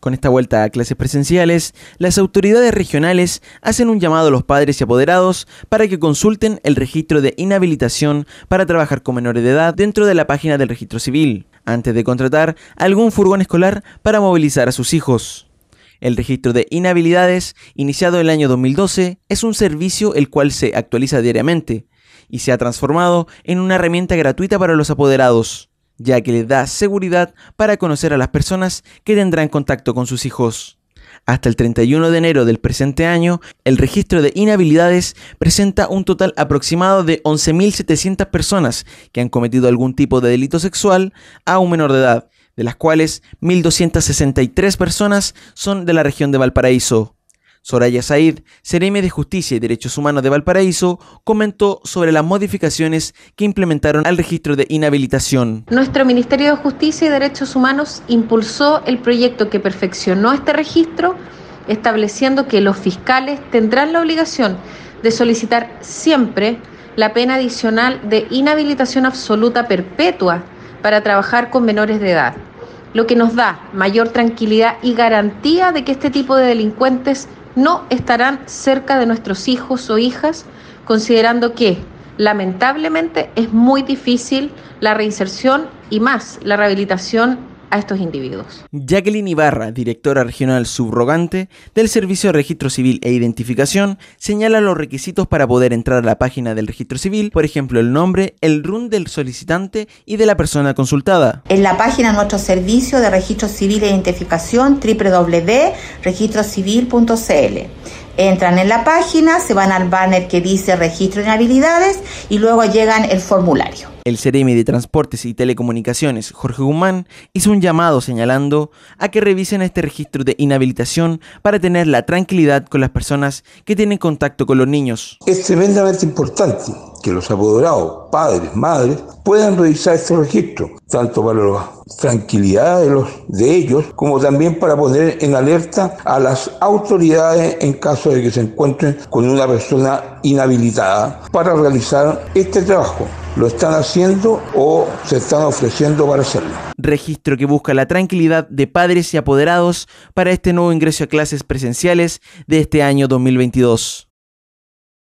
Con esta vuelta a clases presenciales, las autoridades regionales hacen un llamado a los padres y apoderados para que consulten el registro de inhabilitación para trabajar con menores de edad dentro de la página del registro civil, antes de contratar algún furgón escolar para movilizar a sus hijos. El registro de inhabilidades, iniciado en el año 2012, es un servicio el cual se actualiza diariamente y se ha transformado en una herramienta gratuita para los apoderados ya que le da seguridad para conocer a las personas que tendrán contacto con sus hijos. Hasta el 31 de enero del presente año, el registro de inhabilidades presenta un total aproximado de 11.700 personas que han cometido algún tipo de delito sexual a un menor de edad, de las cuales 1.263 personas son de la región de Valparaíso. Soraya Said, CNM de Justicia y Derechos Humanos de Valparaíso, comentó sobre las modificaciones que implementaron al registro de inhabilitación. Nuestro Ministerio de Justicia y Derechos Humanos impulsó el proyecto que perfeccionó este registro, estableciendo que los fiscales tendrán la obligación de solicitar siempre la pena adicional de inhabilitación absoluta perpetua para trabajar con menores de edad, lo que nos da mayor tranquilidad y garantía de que este tipo de delincuentes no estarán cerca de nuestros hijos o hijas, considerando que lamentablemente es muy difícil la reinserción y más la rehabilitación a estos individuos. Jacqueline Ibarra, directora regional subrogante del Servicio de Registro Civil e Identificación, señala los requisitos para poder entrar a la página del registro civil, por ejemplo el nombre, el RUN del solicitante y de la persona consultada. En la página de nuestro servicio de registro civil e identificación www.registrocivil.cl entran en la página, se van al banner que dice registro de habilidades y luego llegan el formulario. El Ceremi de Transportes y Telecomunicaciones, Jorge Guzmán, hizo un llamado señalando a que revisen este registro de inhabilitación para tener la tranquilidad con las personas que tienen contacto con los niños. Es tremendamente importante que los apoderados, padres, madres, puedan revisar este registro, tanto para la tranquilidad de, los, de ellos como también para poner en alerta a las autoridades en caso de que se encuentren con una persona inhabilitada para realizar este trabajo. ¿Lo están haciendo o se están ofreciendo para hacerlo? Registro que busca la tranquilidad de padres y apoderados para este nuevo ingreso a clases presenciales de este año 2022.